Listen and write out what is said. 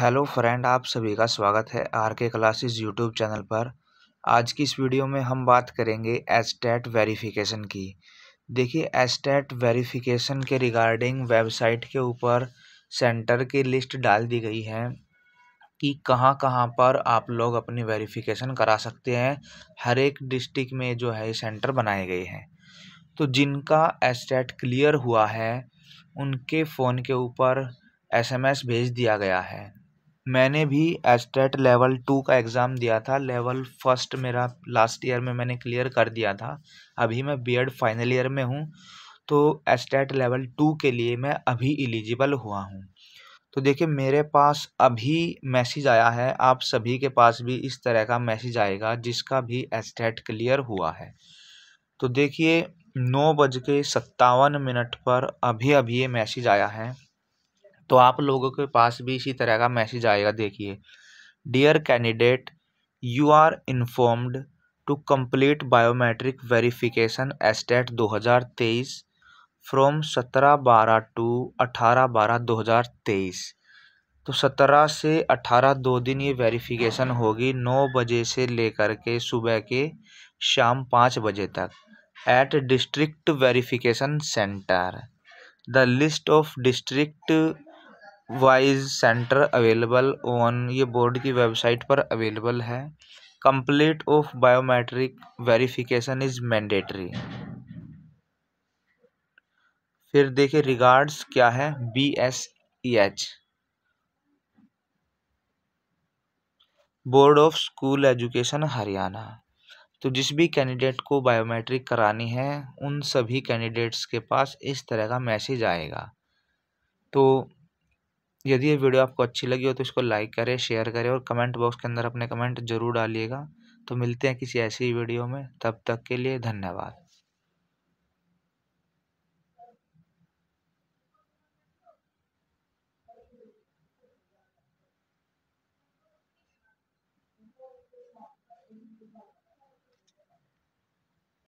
hello friend आप सभी का स्वागत है आर के क्लासेस यूट्यूब चैनल पर आज की इस वीडियो में हम बात करेंगे एस्टेट वेरिफिकेशन की देखिए एस्टेट वेरिफिकेशन के रिगार्डिंग वेबसाइट के ऊपर सेंटर की लिस्ट डाल दी गई है कि कहाँ कहाँ पर आप लोग अपनी वेरिफिकेशन करा सकते हैं हर एक डिस्ट्रिक्ट में जो है सेंटर बनाए गए हैं तो जिनका एस्टेट क्लियर हुआ है उनके फ़ोन के ऊपर एसएमएस भेज दिया गया है मैंने भी एस्टेट लेवल टू का एग्ज़ाम दिया था लेवल फर्स्ट मेरा लास्ट ईयर में मैंने क्लियर कर दिया था अभी मैं बीएड फाइनल ईयर में हूँ तो एस्टेट लेवल टू के लिए मैं अभी एलिजिबल हुआ हूँ तो देखिए मेरे पास अभी मैसेज आया है आप सभी के पास भी इस तरह का मैसेज आएगा जिसका भी एस्टेट क्लियर हुआ है तो देखिए नौ बज के सत्तावन मिनट पर अभी अभी ये मैसेज आया है तो आप लोगों के पास भी इसी तरह का मैसेज आएगा देखिए dear candidate you are informed to complete biometric verification state 2023 from 17 बारह टू 18 बारह 2023 तो 17 से 18 दो दिन ये वेरिफिकेशन होगी 9 बजे से लेकर के सुबह के शाम पाँच बजे तक at district verification centre the list of district wise centre available on ये बोर्ड की वेबसाइट पर अवेलेबल है complete of biometric verification is mandatory फिर देखिए रिगार्ड्स क्या है B S E H board of school education Haryana तो जिस भी कैंडिडेट को बायोमेट्रिक करानी है उन सभी कैंडिडेट्स के पास इस तरह का मैसेज आएगा तो यदि ये वीडियो आपको अच्छी लगी हो तो इसको लाइक करें शेयर करें और कमेंट बॉक्स के अंदर अपने कमेंट जरूर डालिएगा तो मिलते हैं किसी ऐसी वीडियो में तब तक के लिए धन्यवाद